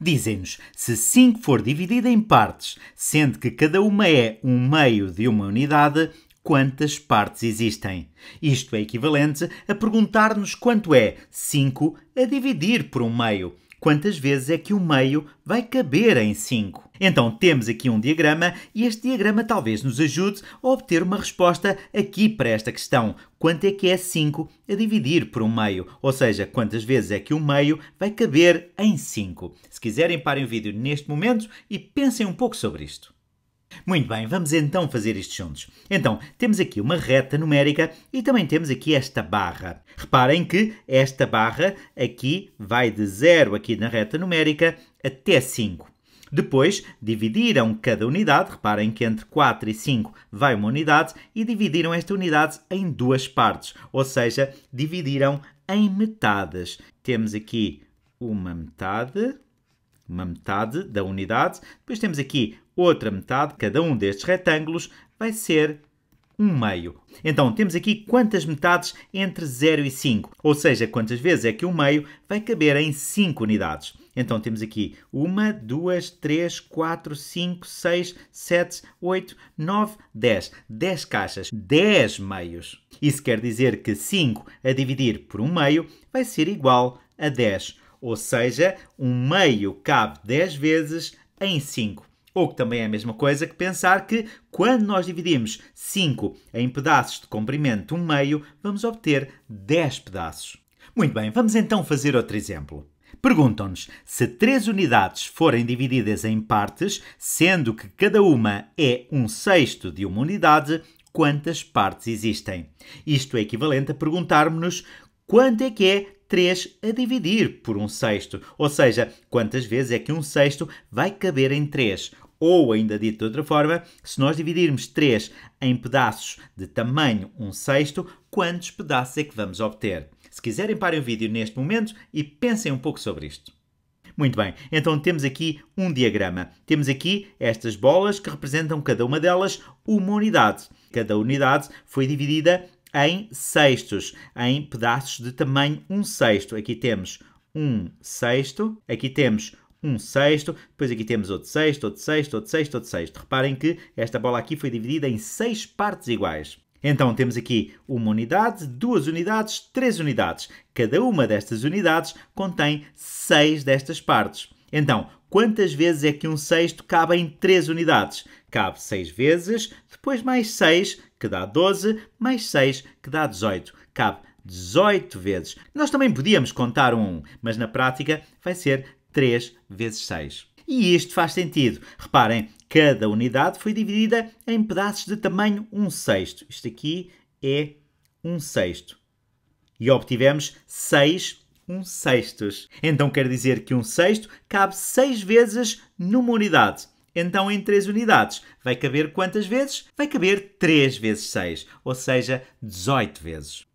dizem-nos se 5 for dividida em partes, sendo que cada uma é um meio de uma unidade, quantas partes existem. Isto é equivalente a perguntar-nos quanto é 5 a dividir por um meio quantas vezes é que o meio vai caber em 5? Então temos aqui um diagrama e este diagrama talvez nos ajude a obter uma resposta aqui para esta questão. Quanto é que é 5 a dividir por um meio? Ou seja, quantas vezes é que o meio vai caber em 5? Se quiserem, parem o vídeo neste momento e pensem um pouco sobre isto. Muito bem, vamos então fazer isto juntos. Então, temos aqui uma reta numérica e também temos aqui esta barra. Reparem que esta barra aqui vai de 0 aqui na reta numérica até 5. Depois, dividiram cada unidade, reparem que entre 4 e 5 vai uma unidade, e dividiram esta unidade em duas partes, ou seja, dividiram em metades. Temos aqui uma metade, uma metade da unidade, depois temos aqui outra metade, cada um destes retângulos, vai ser 1 um meio. Então, temos aqui quantas metades entre 0 e 5, ou seja, quantas vezes é que o um meio vai caber em 5 unidades. Então, temos aqui 1, 2, 3, 4, 5, 6, 7, 8, 9, 10. 10 caixas, 10 meios. Isso quer dizer que 5 a dividir por 1 meio vai ser igual a 10, ou seja, um meio cabe 10 vezes em 5. Ou que também é a mesma coisa que pensar que quando nós dividimos 5 em pedaços de comprimento 1 meio, vamos obter 10 pedaços. Muito bem, vamos então fazer outro exemplo. Perguntam-nos se três unidades forem divididas em partes, sendo que cada uma é um sexto de uma unidade, quantas partes existem? Isto é equivalente a perguntarmos-nos quanto é que é 3 a dividir por um sexto, ou seja, quantas vezes é que um sexto vai caber em 3, ou, ainda dito de outra forma, se nós dividirmos 3 em pedaços de tamanho 1 sexto, quantos pedaços é que vamos obter? Se quiserem, parem o vídeo neste momento e pensem um pouco sobre isto. Muito bem, então temos aqui um diagrama. Temos aqui estas bolas que representam cada uma delas uma unidade. Cada unidade foi dividida em sextos, em pedaços de tamanho 1 um sexto. Aqui temos 1 um sexto, aqui temos um sexto, depois aqui temos outro sexto, outro sexto, outro sexto, outro sexto. Reparem que esta bola aqui foi dividida em seis partes iguais. Então temos aqui uma unidade, duas unidades, três unidades. Cada uma destas unidades contém seis destas partes. Então, quantas vezes é que um sexto cabe em três unidades? Cabe seis vezes, depois mais seis, que dá 12, mais seis, que dá 18. Cabe 18 vezes. Nós também podíamos contar um, mas na prática vai ser 3 vezes 6. E isto faz sentido. Reparem, cada unidade foi dividida em pedaços de tamanho 1 sexto. Isto aqui é 1 sexto. E obtivemos 6 1 sextos. Então quer dizer que 1 sexto cabe 6 vezes numa unidade. Então, em 3 unidades, vai caber quantas vezes? Vai caber 3 vezes 6, ou seja, 18 vezes.